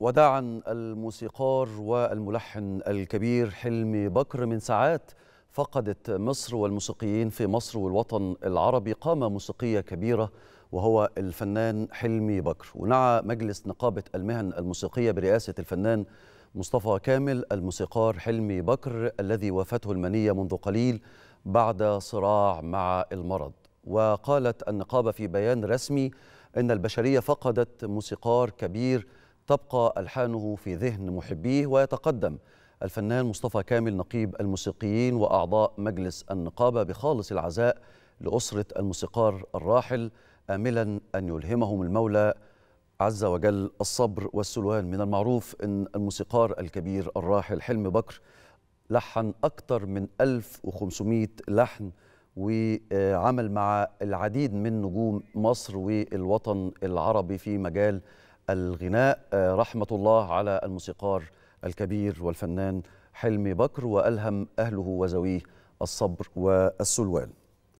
وداعا الموسيقار والملحن الكبير حلمي بكر من ساعات فقدت مصر والموسيقيين في مصر والوطن العربي قامة موسيقية كبيرة وهو الفنان حلمي بكر ونعى مجلس نقابة المهن الموسيقية برئاسة الفنان مصطفى كامل الموسيقار حلمي بكر الذي وافته المنية منذ قليل بعد صراع مع المرض وقالت النقابة في بيان رسمي أن البشرية فقدت موسيقار كبير تبقى ألحانه في ذهن محبيه ويتقدم الفنان مصطفى كامل نقيب الموسيقيين وأعضاء مجلس النقابة بخالص العزاء لأسرة الموسيقار الراحل آملا أن يلهمهم المولى عز وجل الصبر والسلوان من المعروف أن الموسيقار الكبير الراحل حلم بكر لحن أكثر من 1500 لحن وعمل مع العديد من نجوم مصر والوطن العربي في مجال الغناء آه، رحمة الله على الموسيقار الكبير والفنان حلمي بكر وألهم أهله وزويه الصبر والسلوان